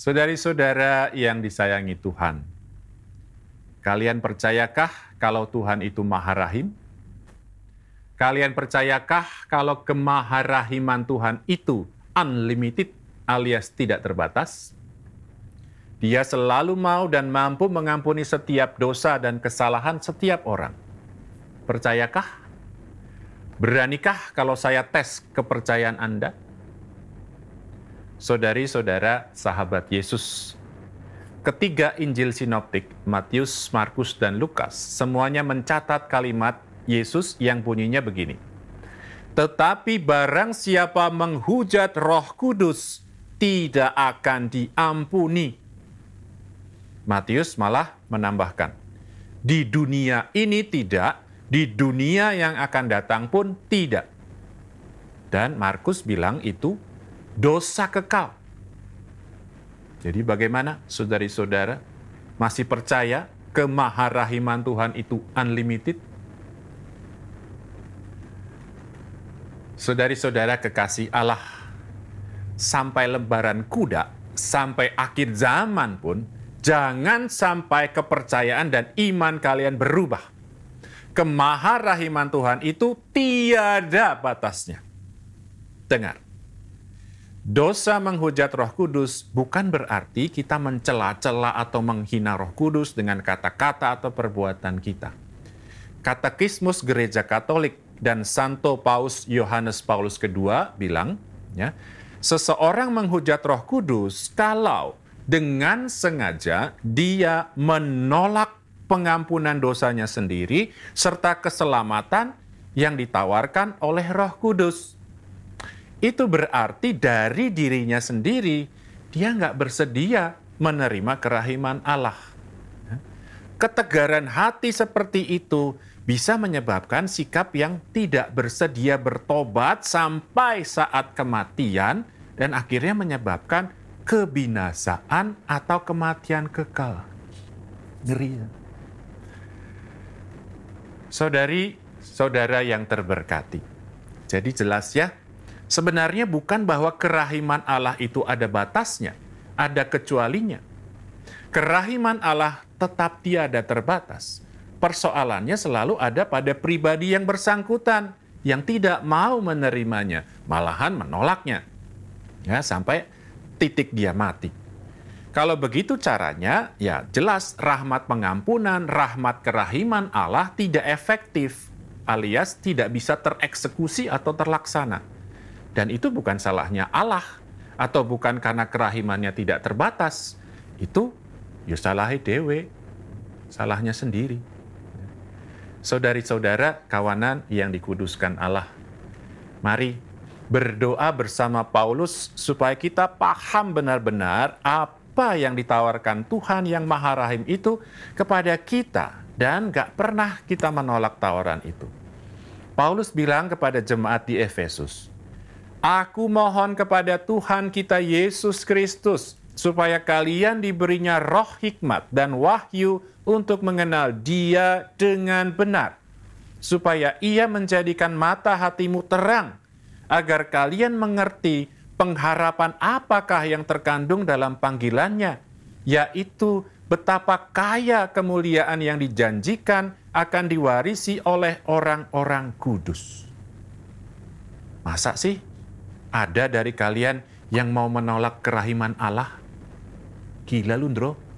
Saudari-saudara yang disayangi Tuhan, kalian percayakah kalau Tuhan itu maharahim? Kalian percayakah kalau kemaharahiman Tuhan itu unlimited alias tidak terbatas? Dia selalu mau dan mampu mengampuni setiap dosa dan kesalahan setiap orang. Percayakah? Beranikah kalau saya tes kepercayaan Anda? saudari-saudara sahabat Yesus. Ketiga Injil Sinoptik, Matius, Markus, dan Lukas, semuanya mencatat kalimat Yesus yang bunyinya begini. Tetapi barang siapa menghujat roh kudus, tidak akan diampuni. Matius malah menambahkan, di dunia ini tidak, di dunia yang akan datang pun tidak. Dan Markus bilang itu dosa kekal. Jadi bagaimana saudari-saudara masih percaya kemaharahiman Tuhan itu unlimited? Saudari-saudara kekasih Allah, sampai lembaran kuda, sampai akhir zaman pun, jangan sampai kepercayaan dan iman kalian berubah. Kemaharahiman Tuhan itu tiada batasnya. Dengar, Dosa menghujat Roh Kudus bukan berarti kita mencela-cela atau menghina Roh Kudus dengan kata-kata atau perbuatan kita. Katekismus Gereja Katolik dan Santo Paus Yohanes Paulus II bilang, ya, seseorang menghujat Roh Kudus kalau dengan sengaja dia menolak pengampunan dosanya sendiri serta keselamatan yang ditawarkan oleh Roh Kudus itu berarti dari dirinya sendiri dia nggak bersedia menerima kerahiman Allah. Ketegaran hati seperti itu bisa menyebabkan sikap yang tidak bersedia bertobat sampai saat kematian dan akhirnya menyebabkan kebinasaan atau kematian kekal. Ngeri. Ya? Saudari, saudara yang terberkati. Jadi jelas ya, Sebenarnya bukan bahwa kerahiman Allah itu ada batasnya, ada kecualinya. Kerahiman Allah tetap tiada terbatas. Persoalannya selalu ada pada pribadi yang bersangkutan yang tidak mau menerimanya, malahan menolaknya. Ya, sampai titik dia mati. Kalau begitu caranya, ya jelas rahmat pengampunan, rahmat kerahiman Allah tidak efektif alias tidak bisa tereksekusi atau terlaksana. Dan itu bukan salahnya Allah atau bukan karena kerahimannya tidak terbatas. Itu ya salahnya dewe, salahnya sendiri. Saudari-saudara, kawanan yang dikuduskan Allah, mari berdoa bersama Paulus supaya kita paham benar-benar apa yang ditawarkan Tuhan yang Maha Rahim itu kepada kita dan gak pernah kita menolak tawaran itu. Paulus bilang kepada jemaat di Efesus, Aku mohon kepada Tuhan kita Yesus Kristus, supaya kalian diberinya roh hikmat dan wahyu untuk mengenal dia dengan benar. Supaya ia menjadikan mata hatimu terang, agar kalian mengerti pengharapan apakah yang terkandung dalam panggilannya, yaitu betapa kaya kemuliaan yang dijanjikan akan diwarisi oleh orang-orang kudus. Masa sih ada dari kalian yang mau menolak kerahiman Allah? Gila lu,